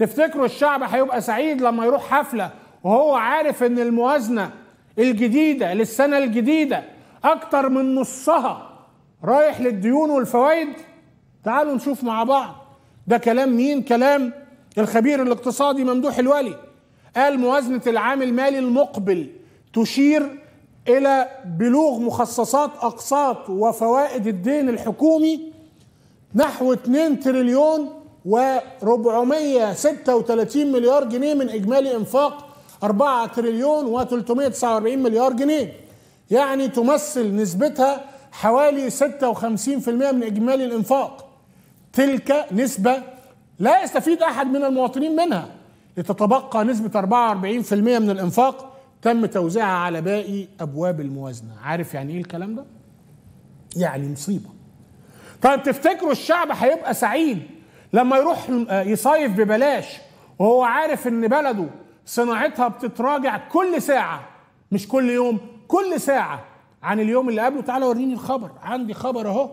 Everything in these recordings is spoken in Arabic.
تفتكروا الشعب هيبقى سعيد لما يروح حفله وهو عارف ان الموازنه الجديده للسنه الجديده اكتر من نصها رايح للديون والفوائد تعالوا نشوف مع بعض ده كلام مين كلام الخبير الاقتصادي ممدوح الولي قال موازنه العام المالي المقبل تشير الى بلوغ مخصصات اقساط وفوائد الدين الحكومي نحو 2 تريليون و436 مليار جنيه من اجمالي انفاق 4 تريليون و349 مليار جنيه يعني تمثل نسبتها حوالي 56% من اجمالي الانفاق تلك نسبه لا يستفيد احد من المواطنين منها لتتبقى نسبه 44% من الانفاق تم توزيعها على باقي ابواب الموازنه عارف يعني ايه الكلام ده يعني مصيبه طيب تفتكروا الشعب هيبقى سعيد لما يروح آه، يصيف ببلاش وهو عارف ان بلده صناعتها بتتراجع كل ساعه مش كل يوم كل ساعه عن اليوم اللي قبله تعالى وريني الخبر عندي خبر اهو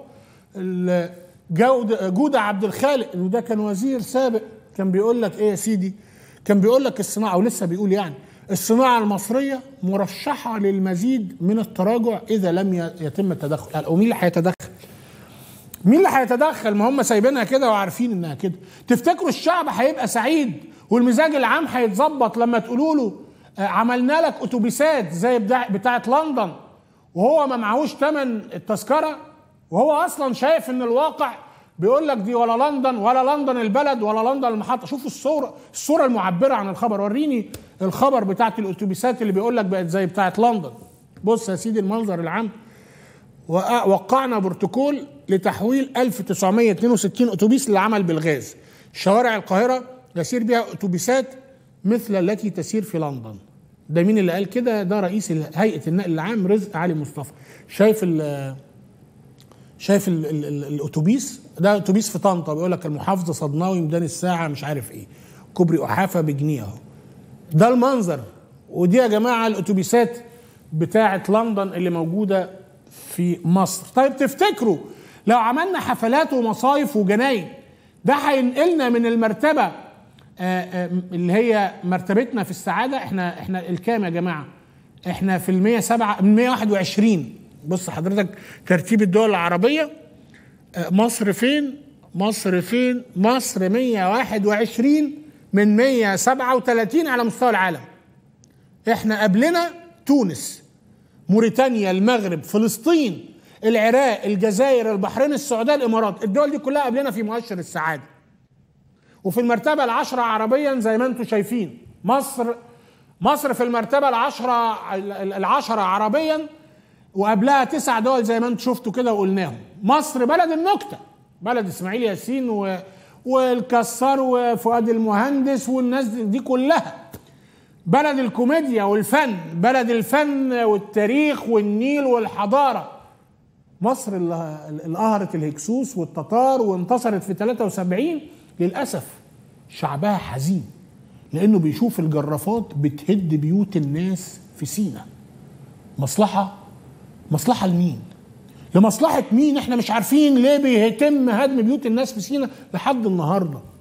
جودة جودة عبد الخالق وده كان وزير سابق كان بيقول لك ايه يا سيدي كان بيقول لك الصناعة ولسه بيقول يعني الصناعة المصرية مرشحة للمزيد من التراجع إذا لم يتم التدخل قال هيتدخل؟ مين اللي هيتدخل ما هم سايبينها كده وعارفين انها كده تفتكروا الشعب هيبقى سعيد والمزاج العام هيتظبط لما تقولوا له آه، عملنا لك اتوبيسات زي بتاعه لندن وهو ما معهوش ثمن التذكره وهو اصلا شايف ان الواقع بيقول لك دي ولا لندن ولا لندن البلد ولا لندن المحطه شوفوا الصوره الصوره المعبره عن الخبر وريني الخبر بتاعت الاتوبيسات اللي بيقول لك بقت زي بتاعت لندن بص يا سيدي المنظر العام وقعنا بروتوكول لتحويل 1962 اتوبيس للعمل بالغاز شوارع القاهره يسير بها اتوبيسات مثل التي تسير في لندن ده مين اللي قال كده ده رئيس هيئه النقل العام رزق علي مصطفى شايف الـ شايف الـ الـ الـ الاتوبيس ده اتوبيس في طنطا بيقول لك المحافظه صدناوي ميدان الساعه مش عارف ايه كوبري احافه بجنيه اهو ده المنظر ودي يا جماعه الاتوبيسات بتاعه لندن اللي موجوده في مصر طيب تفتكروا لو عملنا حفلات ومصايف وجناين ده هينقلنا من المرتبه آه، آه، اللي هي مرتبتنا في السعاده احنا احنا الكام يا جماعه احنا في ال 107 من 121 بص حضرتك ترتيب الدول العربيه آه، مصر فين مصر فين مصر 121 من 137 على مستوى العالم احنا قبلنا تونس موريتانيا المغرب فلسطين العراق الجزائر البحرين السعوديه الامارات الدول دي كلها قبلنا في مؤشر السعاده وفي المرتبه العشره عربيا زي ما انتم شايفين مصر مصر في المرتبه العشره العشره عربيا وقبلها تسع دول زي ما انتم شفتوا كده وقلناهم مصر بلد النكته بلد اسماعيل ياسين و... والكسار وفؤاد المهندس والناس دي كلها بلد الكوميديا والفن بلد الفن والتاريخ والنيل والحضارة مصر اللي قهرت الهكسوس والتتار وانتصرت في 73 للأسف شعبها حزين لأنه بيشوف الجرافات بتهد بيوت الناس في سينا مصلحة مصلحة لمين؟ لمصلحة مين؟ احنا مش عارفين ليه بيتم هدم بيوت الناس في سينا لحد النهارده